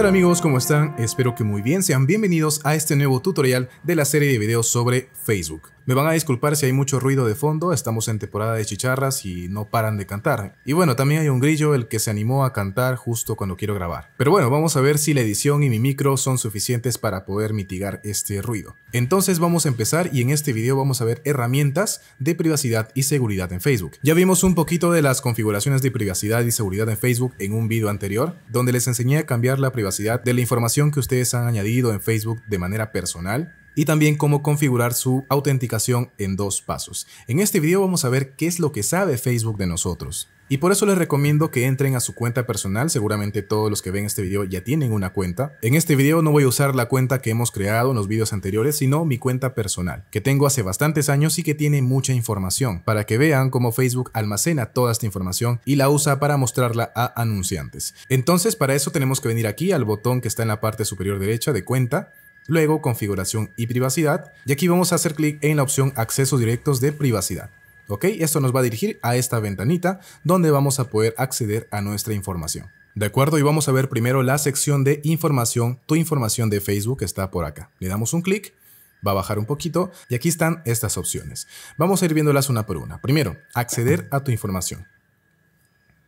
Hola amigos? ¿Cómo están? Espero que muy bien. Sean bienvenidos a este nuevo tutorial de la serie de videos sobre Facebook. Me van a disculpar si hay mucho ruido de fondo, estamos en temporada de chicharras y no paran de cantar. Y bueno, también hay un grillo el que se animó a cantar justo cuando quiero grabar. Pero bueno, vamos a ver si la edición y mi micro son suficientes para poder mitigar este ruido. Entonces vamos a empezar y en este video vamos a ver herramientas de privacidad y seguridad en Facebook. Ya vimos un poquito de las configuraciones de privacidad y seguridad en Facebook en un video anterior, donde les enseñé a cambiar la privacidad de la información que ustedes han añadido en Facebook de manera personal y también cómo configurar su autenticación en dos pasos. En este video vamos a ver qué es lo que sabe Facebook de nosotros. Y por eso les recomiendo que entren a su cuenta personal, seguramente todos los que ven este video ya tienen una cuenta. En este video no voy a usar la cuenta que hemos creado en los videos anteriores, sino mi cuenta personal, que tengo hace bastantes años y que tiene mucha información, para que vean cómo Facebook almacena toda esta información y la usa para mostrarla a anunciantes. Entonces para eso tenemos que venir aquí al botón que está en la parte superior derecha de cuenta, luego configuración y privacidad, y aquí vamos a hacer clic en la opción accesos directos de privacidad. ¿Ok? Esto nos va a dirigir a esta ventanita donde vamos a poder acceder a nuestra información. De acuerdo, y vamos a ver primero la sección de información, tu información de Facebook está por acá. Le damos un clic, va a bajar un poquito y aquí están estas opciones. Vamos a ir viéndolas una por una. Primero, acceder a tu información.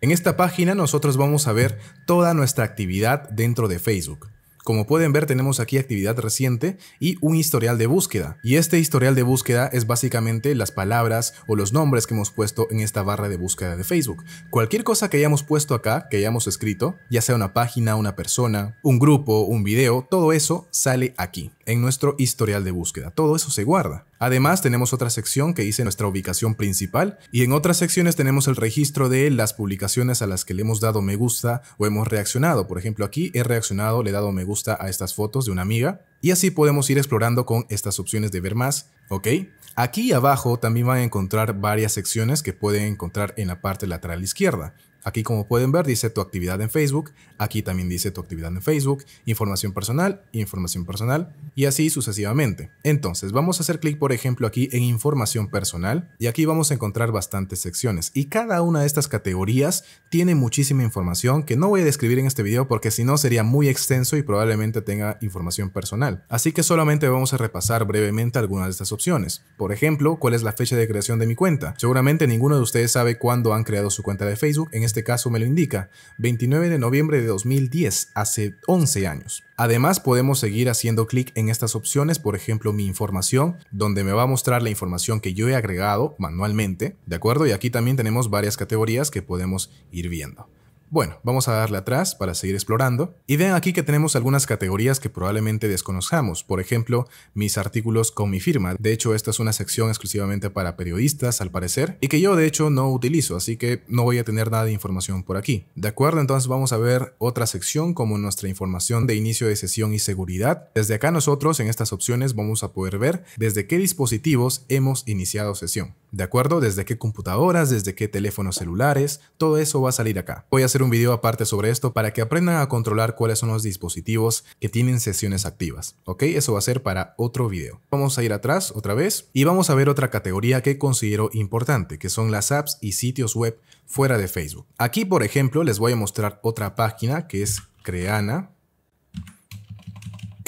En esta página nosotros vamos a ver toda nuestra actividad dentro de Facebook. Como pueden ver tenemos aquí actividad reciente y un historial de búsqueda. Y este historial de búsqueda es básicamente las palabras o los nombres que hemos puesto en esta barra de búsqueda de Facebook. Cualquier cosa que hayamos puesto acá, que hayamos escrito, ya sea una página, una persona, un grupo, un video, todo eso sale aquí, en nuestro historial de búsqueda. Todo eso se guarda. Además, tenemos otra sección que dice nuestra ubicación principal y en otras secciones tenemos el registro de las publicaciones a las que le hemos dado me gusta o hemos reaccionado. Por ejemplo, aquí he reaccionado, le he dado me gusta a estas fotos de una amiga y así podemos ir explorando con estas opciones de ver más, ¿ok? Aquí abajo también van a encontrar varias secciones que pueden encontrar en la parte lateral izquierda. Aquí como pueden ver dice tu actividad en Facebook, aquí también dice tu actividad en Facebook, información personal, información personal y así sucesivamente. Entonces vamos a hacer clic por ejemplo aquí en información personal y aquí vamos a encontrar bastantes secciones y cada una de estas categorías tiene muchísima información que no voy a describir en este video porque si no sería muy extenso y probablemente tenga información personal. Así que solamente vamos a repasar brevemente algunas de estas opciones. Por ejemplo, ¿cuál es la fecha de creación de mi cuenta? Seguramente ninguno de ustedes sabe cuándo han creado su cuenta de Facebook. En este caso me lo indica, 29 de noviembre de 2010, hace 11 años. Además podemos seguir haciendo clic en estas opciones, por ejemplo mi información, donde me va a mostrar la información que yo he agregado manualmente, ¿de acuerdo? Y aquí también tenemos varias categorías que podemos ir viendo. Bueno, vamos a darle atrás para seguir explorando y vean aquí que tenemos algunas categorías que probablemente desconozcamos, por ejemplo, mis artículos con mi firma. De hecho, esta es una sección exclusivamente para periodistas, al parecer, y que yo de hecho no utilizo, así que no voy a tener nada de información por aquí. De acuerdo, entonces vamos a ver otra sección como nuestra información de inicio de sesión y seguridad. Desde acá nosotros en estas opciones vamos a poder ver desde qué dispositivos hemos iniciado sesión. De acuerdo, desde qué computadoras, desde qué teléfonos celulares, todo eso va a salir acá. Voy a hacer un video aparte sobre esto para que aprendan a controlar cuáles son los dispositivos que tienen sesiones activas, ¿ok? Eso va a ser para otro video. Vamos a ir atrás otra vez y vamos a ver otra categoría que considero importante, que son las apps y sitios web fuera de Facebook. Aquí, por ejemplo, les voy a mostrar otra página que es Creana.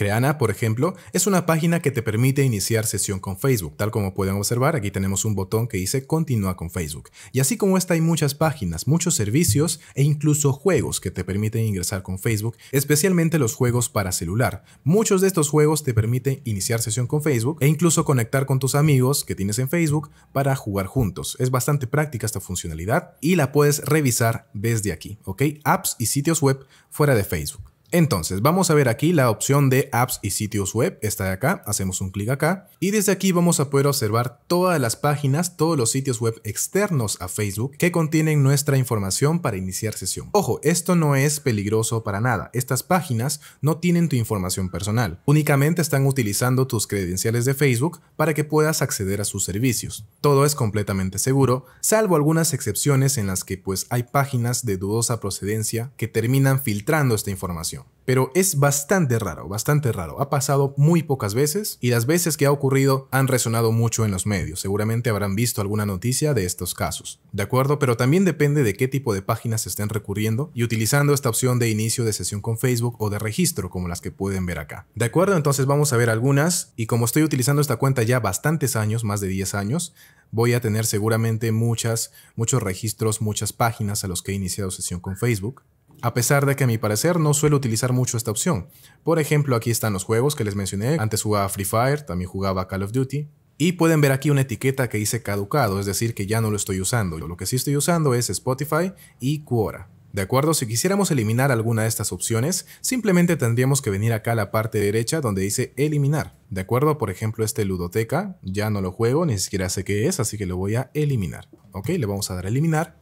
Creana, por ejemplo, es una página que te permite iniciar sesión con Facebook. Tal como pueden observar, aquí tenemos un botón que dice Continúa con Facebook. Y así como esta hay muchas páginas, muchos servicios e incluso juegos que te permiten ingresar con Facebook, especialmente los juegos para celular. Muchos de estos juegos te permiten iniciar sesión con Facebook e incluso conectar con tus amigos que tienes en Facebook para jugar juntos. Es bastante práctica esta funcionalidad y la puedes revisar desde aquí, ¿ok? Apps y sitios web fuera de Facebook. Entonces, vamos a ver aquí la opción de apps y sitios web, esta de acá, hacemos un clic acá y desde aquí vamos a poder observar todas las páginas, todos los sitios web externos a Facebook que contienen nuestra información para iniciar sesión. Ojo, esto no es peligroso para nada, estas páginas no tienen tu información personal, únicamente están utilizando tus credenciales de Facebook para que puedas acceder a sus servicios. Todo es completamente seguro, salvo algunas excepciones en las que pues hay páginas de dudosa procedencia que terminan filtrando esta información. Pero es bastante raro, bastante raro. Ha pasado muy pocas veces y las veces que ha ocurrido han resonado mucho en los medios. Seguramente habrán visto alguna noticia de estos casos. ¿De acuerdo? Pero también depende de qué tipo de páginas estén recurriendo y utilizando esta opción de inicio de sesión con Facebook o de registro como las que pueden ver acá. ¿De acuerdo? Entonces vamos a ver algunas y como estoy utilizando esta cuenta ya bastantes años, más de 10 años, voy a tener seguramente muchas, muchos registros, muchas páginas a los que he iniciado sesión con Facebook a pesar de que a mi parecer no suelo utilizar mucho esta opción. Por ejemplo, aquí están los juegos que les mencioné, antes jugaba Free Fire, también jugaba Call of Duty, y pueden ver aquí una etiqueta que dice caducado, es decir, que ya no lo estoy usando. Lo que sí estoy usando es Spotify y Quora. De acuerdo, si quisiéramos eliminar alguna de estas opciones, simplemente tendríamos que venir acá a la parte derecha donde dice eliminar. De acuerdo, por ejemplo, este ludoteca, ya no lo juego, ni siquiera sé qué es, así que lo voy a eliminar. Ok, le vamos a dar a eliminar.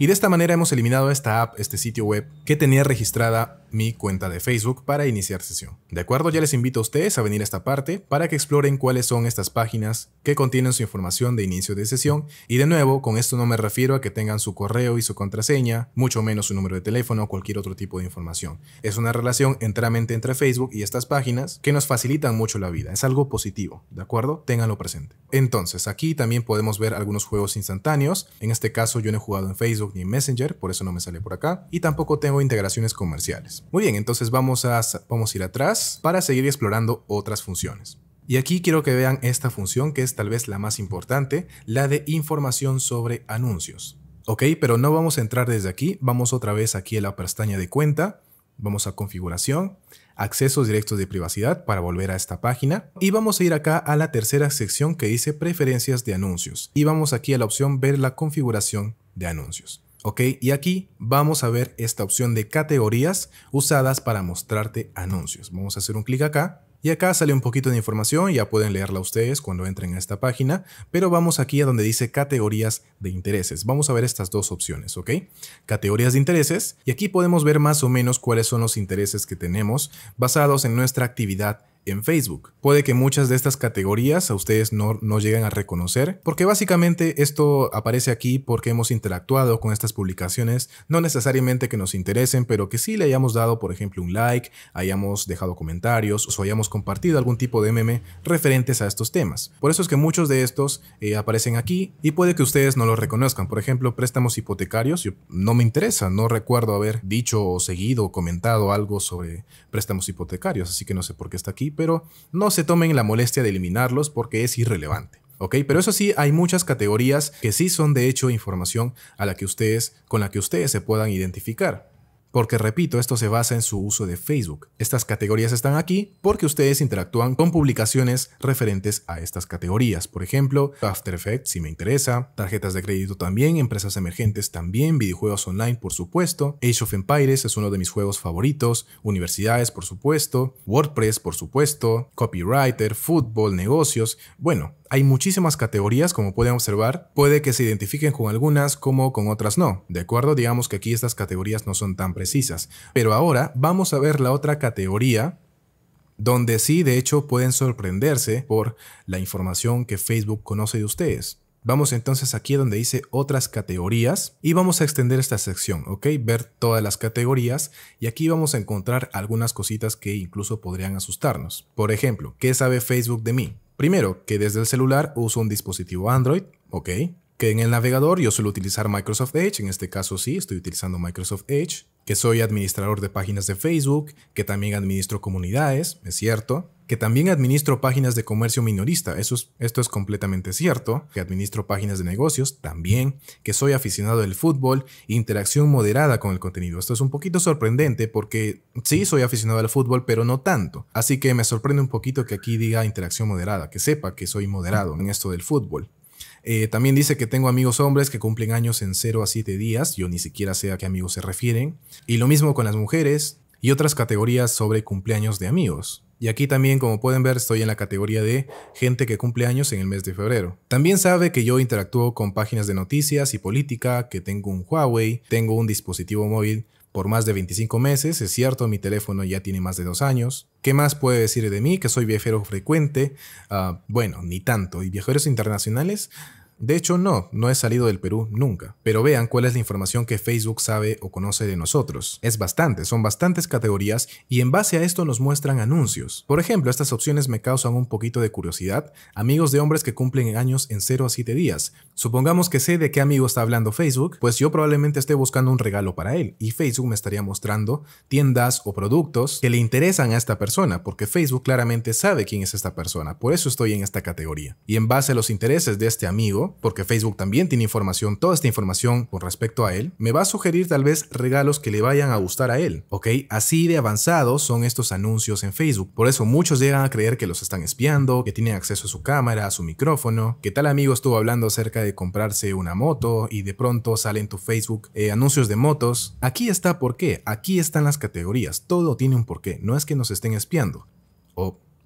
Y de esta manera hemos eliminado esta app, este sitio web, que tenía registrada mi cuenta de Facebook para iniciar sesión. De acuerdo, ya les invito a ustedes a venir a esta parte para que exploren cuáles son estas páginas que contienen su información de inicio de sesión y de nuevo, con esto no me refiero a que tengan su correo y su contraseña, mucho menos su número de teléfono o cualquier otro tipo de información. Es una relación enteramente entre Facebook y estas páginas que nos facilitan mucho la vida, es algo positivo, ¿de acuerdo? Ténganlo presente. Entonces, aquí también podemos ver algunos juegos instantáneos, en este caso yo no he jugado en Facebook ni en Messenger, por eso no me sale por acá, y tampoco tengo integraciones comerciales. Muy bien, entonces vamos a, vamos a ir atrás para seguir explorando otras funciones. Y aquí quiero que vean esta función que es tal vez la más importante, la de información sobre anuncios. Ok, pero no vamos a entrar desde aquí, vamos otra vez aquí a la pestaña de cuenta, vamos a configuración, accesos directos de privacidad para volver a esta página y vamos a ir acá a la tercera sección que dice preferencias de anuncios y vamos aquí a la opción ver la configuración de anuncios. ¿ok? Y aquí vamos a ver esta opción de categorías usadas para mostrarte anuncios. Vamos a hacer un clic acá. Y acá sale un poquito de información, ya pueden leerla ustedes cuando entren a esta página, pero vamos aquí a donde dice categorías de intereses. Vamos a ver estas dos opciones, ¿ok? Categorías de intereses, y aquí podemos ver más o menos cuáles son los intereses que tenemos basados en nuestra actividad en Facebook. Puede que muchas de estas categorías a ustedes no, lleguen a reconocer, porque básicamente esto aparece aquí porque hemos interactuado con estas publicaciones, no necesariamente que nos interesen, pero que sí le hayamos dado, por ejemplo, un like, hayamos dejado comentarios o hayamos compartido algún tipo de meme referentes a estos temas. Por eso es que muchos de estos eh, aparecen aquí y puede que ustedes no los reconozcan. Por ejemplo, préstamos hipotecarios, no me interesa, no recuerdo haber dicho o seguido o comentado algo sobre préstamos hipotecarios, así que no sé por qué está aquí pero no se tomen la molestia de eliminarlos porque es irrelevante. ¿ok? Pero eso sí, hay muchas categorías que sí son de hecho información a la que ustedes, con la que ustedes se puedan identificar. Porque repito, esto se basa en su uso de Facebook. Estas categorías están aquí porque ustedes interactúan con publicaciones referentes a estas categorías. Por ejemplo, After Effects si me interesa, tarjetas de crédito también, empresas emergentes también, videojuegos online por supuesto, Age of Empires es uno de mis juegos favoritos, universidades por supuesto, WordPress por supuesto, copywriter, fútbol, negocios, bueno, hay muchísimas categorías, como pueden observar, puede que se identifiquen con algunas como con otras no, ¿de acuerdo? Digamos que aquí estas categorías no son tan precisas. Pero ahora vamos a ver la otra categoría donde sí, de hecho, pueden sorprenderse por la información que Facebook conoce de ustedes. Vamos entonces aquí donde dice otras categorías y vamos a extender esta sección, ¿ok? Ver todas las categorías y aquí vamos a encontrar algunas cositas que incluso podrían asustarnos. Por ejemplo, ¿qué sabe Facebook de mí? Primero, que desde el celular uso un dispositivo Android, ok. Que en el navegador yo suelo utilizar Microsoft Edge, en este caso sí, estoy utilizando Microsoft Edge. Que soy administrador de páginas de Facebook, que también administro comunidades, es cierto que también administro páginas de comercio minorista. Eso esto es completamente cierto, que administro páginas de negocios también, que soy aficionado al fútbol, interacción moderada con el contenido. Esto es un poquito sorprendente porque sí soy aficionado al fútbol, pero no tanto. Así que me sorprende un poquito que aquí diga interacción moderada, que sepa que soy moderado en esto del fútbol. Eh, también dice que tengo amigos hombres que cumplen años en 0 a 7 días, yo ni siquiera sé a qué amigos se refieren. Y lo mismo con las mujeres y otras categorías sobre cumpleaños de amigos. Y aquí también, como pueden ver, estoy en la categoría de gente que cumple años en el mes de febrero. También sabe que yo interactúo con páginas de noticias y política, que tengo un Huawei, tengo un dispositivo móvil por más de 25 meses, es cierto, mi teléfono ya tiene más de dos años. ¿Qué más puede decir de mí? Que soy viajero frecuente. Ah, bueno, ni tanto. ¿Y viajeros internacionales? De hecho, no, no he salido del Perú nunca. Pero vean cuál es la información que Facebook sabe o conoce de nosotros. Es bastante, son bastantes categorías y en base a esto nos muestran anuncios. Por ejemplo, estas opciones me causan un poquito de curiosidad. Amigos de hombres que cumplen años en 0 a 7 días. Supongamos que sé de qué amigo está hablando Facebook, pues yo probablemente esté buscando un regalo para él y Facebook me estaría mostrando tiendas o productos que le interesan a esta persona, porque Facebook claramente sabe quién es esta persona, por eso estoy en esta categoría. Y en base a los intereses de este amigo, porque Facebook también tiene información, toda esta información con respecto a él, me va a sugerir tal vez regalos que le vayan a gustar a él, ¿ok? Así de avanzados son estos anuncios en Facebook. Por eso muchos llegan a creer que los están espiando, que tienen acceso a su cámara, a su micrófono, que tal amigo estuvo hablando acerca de comprarse una moto y de pronto salen tu Facebook eh, anuncios de motos. Aquí está por qué, aquí están las categorías, todo tiene un porqué, no es que nos estén espiando.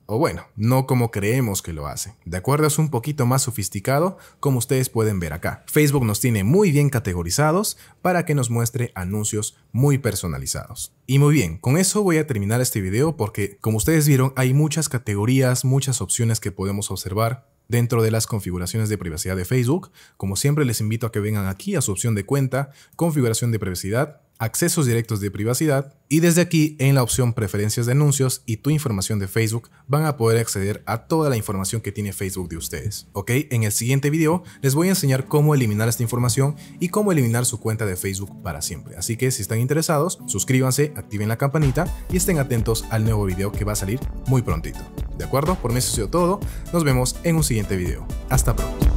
O bueno, no como creemos que lo hace. De acuerdo, es un poquito más sofisticado, como ustedes pueden ver acá. Facebook nos tiene muy bien categorizados para que nos muestre anuncios muy personalizados. Y muy bien, con eso voy a terminar este video porque, como ustedes vieron, hay muchas categorías, muchas opciones que podemos observar dentro de las configuraciones de privacidad de Facebook. Como siempre, les invito a que vengan aquí a su opción de cuenta, configuración de privacidad, accesos directos de privacidad y desde aquí en la opción preferencias de anuncios y tu información de Facebook van a poder acceder a toda la información que tiene Facebook de ustedes. Ok, en el siguiente video les voy a enseñar cómo eliminar esta información y cómo eliminar su cuenta de Facebook para siempre. Así que si están interesados, suscríbanse, activen la campanita y estén atentos al nuevo video que va a salir muy prontito. ¿De acuerdo? Por mí eso ha sido todo. Nos vemos en un siguiente video. Hasta pronto.